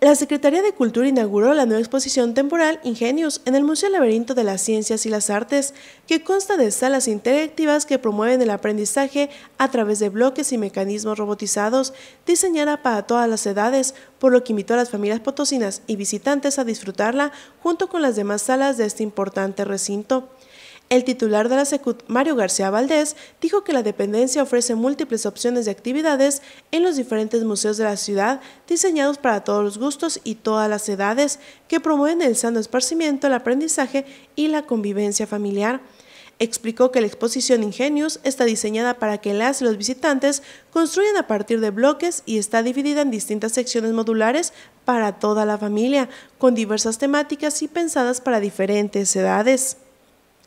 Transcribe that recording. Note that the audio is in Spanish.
La Secretaría de Cultura inauguró la nueva exposición temporal Ingenius en el Museo Laberinto de las Ciencias y las Artes, que consta de salas interactivas que promueven el aprendizaje a través de bloques y mecanismos robotizados, diseñada para todas las edades, por lo que invitó a las familias potosinas y visitantes a disfrutarla junto con las demás salas de este importante recinto. El titular de la SECUT, Mario García Valdés, dijo que la dependencia ofrece múltiples opciones de actividades en los diferentes museos de la ciudad, diseñados para todos los gustos y todas las edades, que promueven el sano esparcimiento, el aprendizaje y la convivencia familiar. Explicó que la exposición Ingenius está diseñada para que las y los visitantes construyan a partir de bloques y está dividida en distintas secciones modulares para toda la familia, con diversas temáticas y pensadas para diferentes edades.